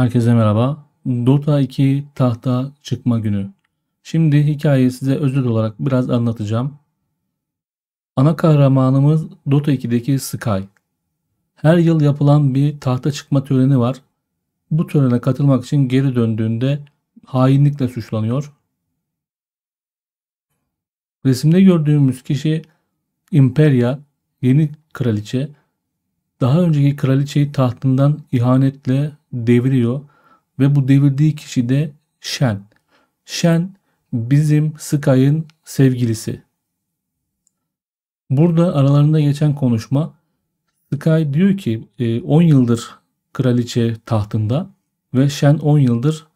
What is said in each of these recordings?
Herkese merhaba. Dota 2 tahta çıkma günü. Şimdi hikayeyi size özet olarak biraz anlatacağım. Ana kahramanımız Dota 2'deki Sky. Her yıl yapılan bir tahta çıkma töreni var. Bu törene katılmak için geri döndüğünde hainlikle suçlanıyor. Resimde gördüğümüz kişi Imperia, yeni kraliçe daha önceki kraliçeyi tahtından ihanetle deviriyor ve bu devirdiği kişi de Shen. Shen bizim Sky'ın sevgilisi. Burada aralarında geçen konuşma Sky diyor ki 10 e, yıldır kraliçe tahtında ve Shen 10 yıldır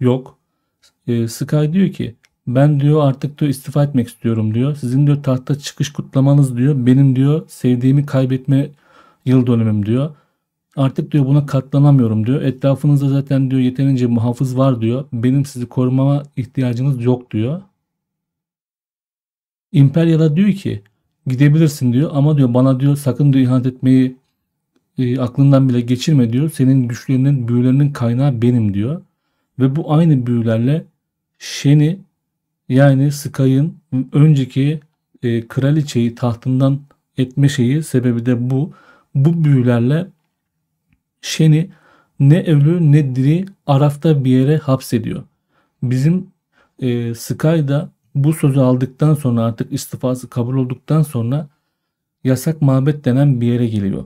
yok. E, Sky diyor ki ben diyor artık diyor istifa etmek istiyorum diyor. Sizin diyor tahta çıkış kutlamanız diyor. Benim diyor sevdiğimi kaybetme Yıl dönümüm diyor. Artık diyor buna katlanamıyorum diyor. Etrafınızda zaten diyor yeterince muhafız var diyor. Benim sizi korumama ihtiyacınız yok diyor. İmperyala diyor ki gidebilirsin diyor ama diyor bana diyor sakın diyor ihanet etmeyi e, aklından bile geçirme diyor. Senin güçlerinin büyülerinin kaynağı benim diyor. Ve bu aynı büyülerle Shen'i yani Sky'ın önceki e, kraliçeyi tahtından etme şeyi sebebi de bu. Bu büyülerle Şen'i ne ölü ne diri Araf'ta bir yere hapsediyor. Bizim e, da bu sözü aldıktan sonra artık istifası kabul olduktan sonra yasak mabet denen bir yere geliyor.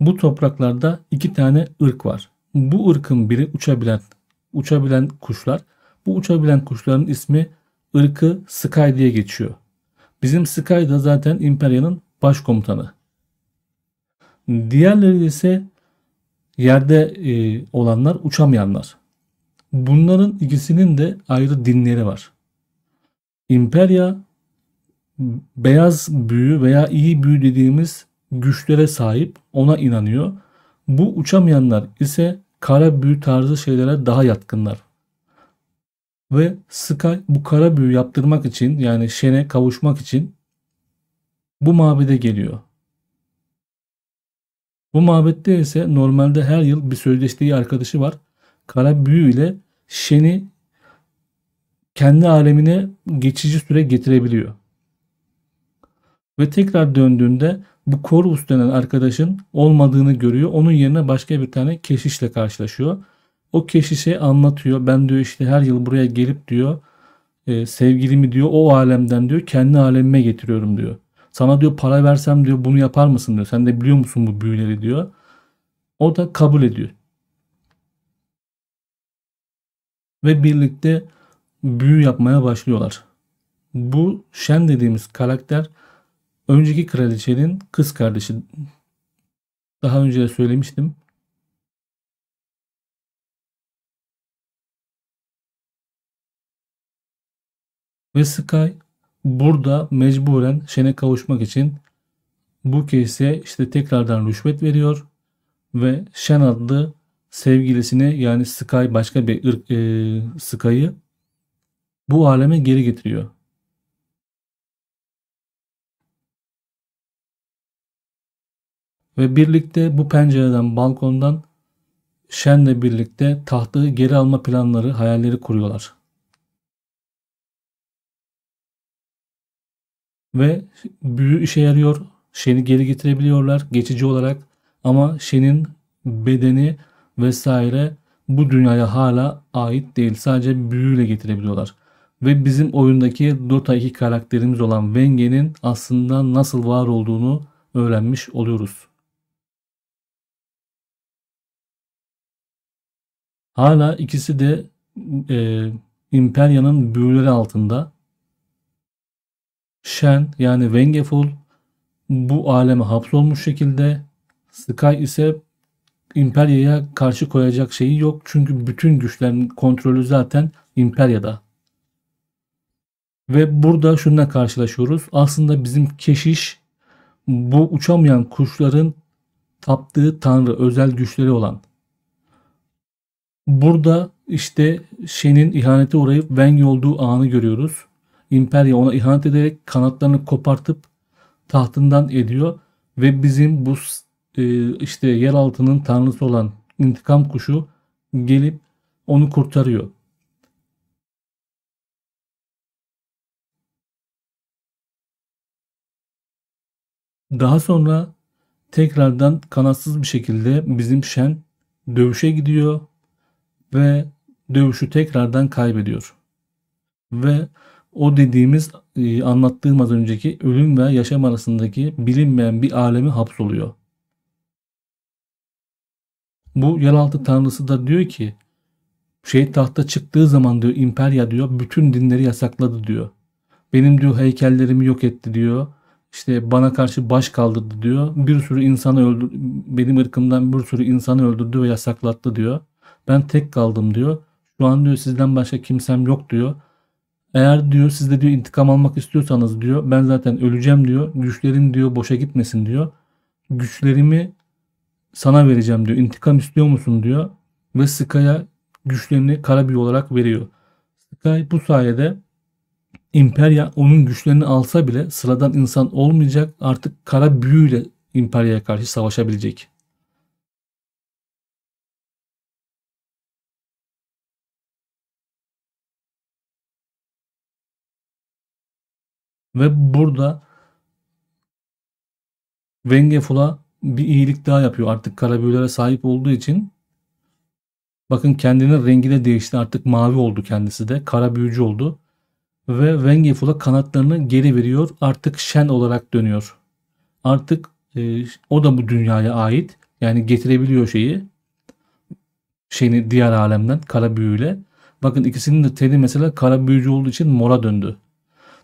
Bu topraklarda iki tane ırk var. Bu ırkın biri uçabilen uçabilen kuşlar. Bu uçabilen kuşların ismi ırkı Sky diye geçiyor. Bizim Sky da zaten İmperya'nın başkomutanı. Diğerleri ise yerde e, olanlar, uçamayanlar. Bunların ikisinin de ayrı dinleri var. İmperya beyaz büyü veya iyi büyü dediğimiz güçlere sahip, ona inanıyor. Bu uçamayanlar ise kara büyü tarzı şeylere daha yatkınlar. Ve Sky bu kara büyü yaptırmak için yani şene kavuşmak için bu mabede geliyor. Bu mabette ise normalde her yıl bir sözleştiği arkadaşı var. Kara büyü ile Şen'i kendi alemine geçici süre getirebiliyor. Ve tekrar döndüğünde bu Korus denen arkadaşın olmadığını görüyor. Onun yerine başka bir tane keşişle karşılaşıyor. O keşişe anlatıyor. Ben diyor işte her yıl buraya gelip diyor e, sevgilimi diyor o alemden diyor kendi alemime getiriyorum diyor. Sana diyor para versem diyor bunu yapar mısın diyor. Sen de biliyor musun bu büyüleri diyor. O da kabul ediyor. Ve birlikte büyü yapmaya başlıyorlar. Bu Shen dediğimiz karakter önceki kraliçenin kız kardeşi. Daha önce de söylemiştim. Ve Sky burada mecburen şene kavuşmak için bu kese işte tekrardan rüşvet veriyor ve şen adlı sevgilisini yani Sky başka bir ırk, e, Sky'ı bu aleme geri getiriyor. Ve birlikte bu pencereden balkondan şenle birlikte tahtı geri alma planları hayalleri kuruyorlar. Ve büyü işe yarıyor. Shen'i geri getirebiliyorlar geçici olarak. Ama Shen'in bedeni vesaire bu dünyaya hala ait değil. Sadece büyüyle getirebiliyorlar. Ve bizim oyundaki Dota 2 karakterimiz olan Wenge'nin aslında nasıl var olduğunu öğrenmiş oluyoruz. Hala ikisi de e, İmperya'nın büyüleri altında Shen yani Vengeful bu aleme hapsolmuş şekilde. Sky ise İmperya'ya karşı koyacak şeyi yok. Çünkü bütün güçlerin kontrolü zaten İmperya'da. Ve burada şununla karşılaşıyoruz. Aslında bizim keşiş bu uçamayan kuşların taptığı tanrı, özel güçleri olan. Burada işte Shen'in ihanete uğrayıp Wang olduğu anı görüyoruz. İmperya ona ihanet ederek kanatlarını kopartıp tahtından ediyor ve bizim bu e, işte yeraltının tanrısı olan intikam kuşu gelip onu kurtarıyor. Daha sonra tekrardan kanatsız bir şekilde bizim Şen dövüşe gidiyor ve dövüşü tekrardan kaybediyor. Ve o dediğimiz e, anlattığım az önceki ölüm ve yaşam arasındaki bilinmeyen bir alemi hapsoluyor. Bu yeraltı tanrısı da diyor ki şey tahta çıktığı zaman diyor imperya diyor bütün dinleri yasakladı diyor. Benim diyor heykellerimi yok etti diyor. İşte bana karşı baş kaldırdı diyor. Bir sürü insanı öldür benim ırkımdan bir sürü insanı öldürdü ve yasaklattı diyor. Ben tek kaldım diyor. Şu an diyor sizden başka kimsem yok diyor. Eğer diyor sizde diyor intikam almak istiyorsanız diyor ben zaten öleceğim diyor. Güçlerim diyor boşa gitmesin diyor. Güçlerimi sana vereceğim diyor. İntikam istiyor musun diyor. Ve Sky'a güçlerini Kara Karabi olarak veriyor. Sky bu sayede İmperya onun güçlerini alsa bile sıradan insan olmayacak artık kara büyüyle İmperya'ya karşı savaşabilecek. Ve burada Vengeful'a bir iyilik daha yapıyor. Artık kara sahip olduğu için bakın kendini rengi de değişti. Artık mavi oldu kendisi de. Kara büyücü oldu. Ve Vengeful'a kanatlarını geri veriyor. Artık Shen olarak dönüyor. Artık e, o da bu dünyaya ait. Yani getirebiliyor şeyi. Şeyini diğer alemden kara büyüyle. Bakın ikisinin de teni mesela kara büyücü olduğu için mora döndü.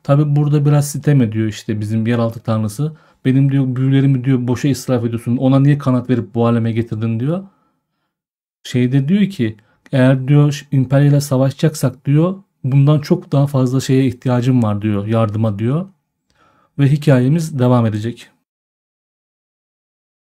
Tabi burada biraz sitem ediyor işte bizim yeraltı tanrısı. Benim diyor büyülerimi diyor boşa israf ediyorsun. Ona niye kanat verip bu aleme getirdin diyor. Şeyde diyor ki eğer diyor ile savaşacaksak diyor bundan çok daha fazla şeye ihtiyacım var diyor yardıma diyor. Ve hikayemiz devam edecek.